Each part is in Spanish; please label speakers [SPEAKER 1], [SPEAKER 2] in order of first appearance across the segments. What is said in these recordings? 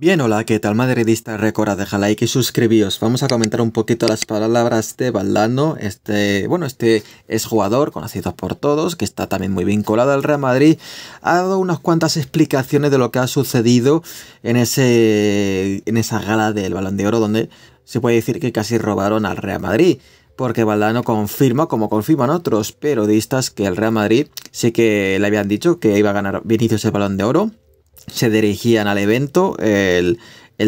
[SPEAKER 1] Bien, hola, ¿qué tal madridista? Recuerda, deja like y suscribíos. Vamos a comentar un poquito las palabras de Valdano. Este, bueno, este es jugador conocido por todos, que está también muy vinculado al Real Madrid. Ha dado unas cuantas explicaciones de lo que ha sucedido en, ese, en esa gala del Balón de Oro, donde se puede decir que casi robaron al Real Madrid porque Valdano confirma, como confirman otros periodistas, que el Real Madrid sí que le habían dicho que iba a ganar Vinicius el balón de oro se dirigían al evento el,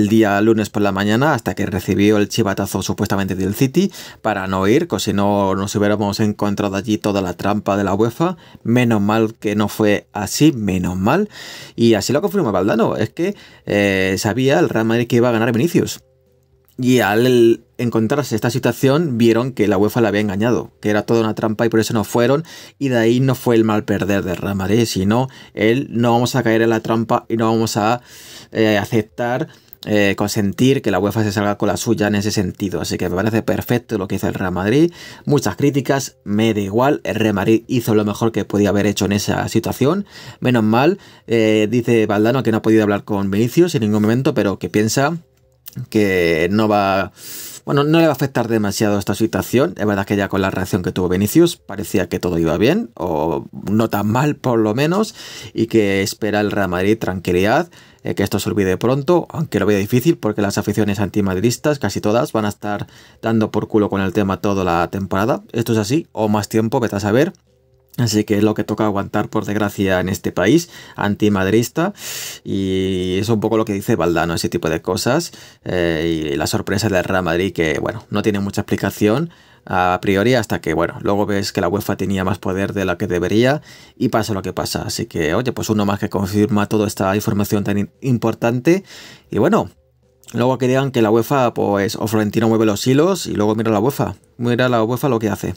[SPEAKER 1] día lunes por la mañana hasta que recibió el chivatazo supuestamente del City para no ir, pues si no nos hubiéramos encontrado allí toda la trampa de la UEFA. Menos mal que no fue así, menos mal. Y así lo confirmó Valdano, es que eh, sabía el Real Madrid que iba a ganar Vinicius. Y al encontrarse esta situación, vieron que la UEFA la había engañado, que era toda una trampa y por eso no fueron. Y de ahí no fue el mal perder de madrid sino él no vamos a caer en la trampa y no vamos a eh, aceptar, eh, consentir que la UEFA se salga con la suya en ese sentido. Así que me parece perfecto lo que hizo el Real Madrid. Muchas críticas, me da igual. El Real Madrid hizo lo mejor que podía haber hecho en esa situación. Menos mal, eh, dice Valdano que no ha podido hablar con Vinicius en ningún momento, pero que piensa que no va... Bueno, no le va a afectar demasiado esta situación. Es verdad que ya con la reacción que tuvo Vinicius parecía que todo iba bien, o no tan mal por lo menos, y que espera el Real Madrid tranquilidad, eh, que esto se olvide pronto, aunque lo vea difícil porque las aficiones antimadridistas, casi todas, van a estar dando por culo con el tema toda la temporada. Esto es así, o más tiempo, vete a ver. Así que es lo que toca aguantar, por desgracia, en este país antimadrista. Y es un poco lo que dice Valdano, ese tipo de cosas. Eh, y la sorpresa del Real Madrid, que, bueno, no tiene mucha explicación a priori, hasta que, bueno, luego ves que la UEFA tenía más poder de la que debería y pasa lo que pasa. Así que, oye, pues uno más que confirma toda esta información tan importante. Y bueno, luego que digan que la UEFA, pues, o Florentino mueve los hilos y luego mira la UEFA. Mira la UEFA lo que hace.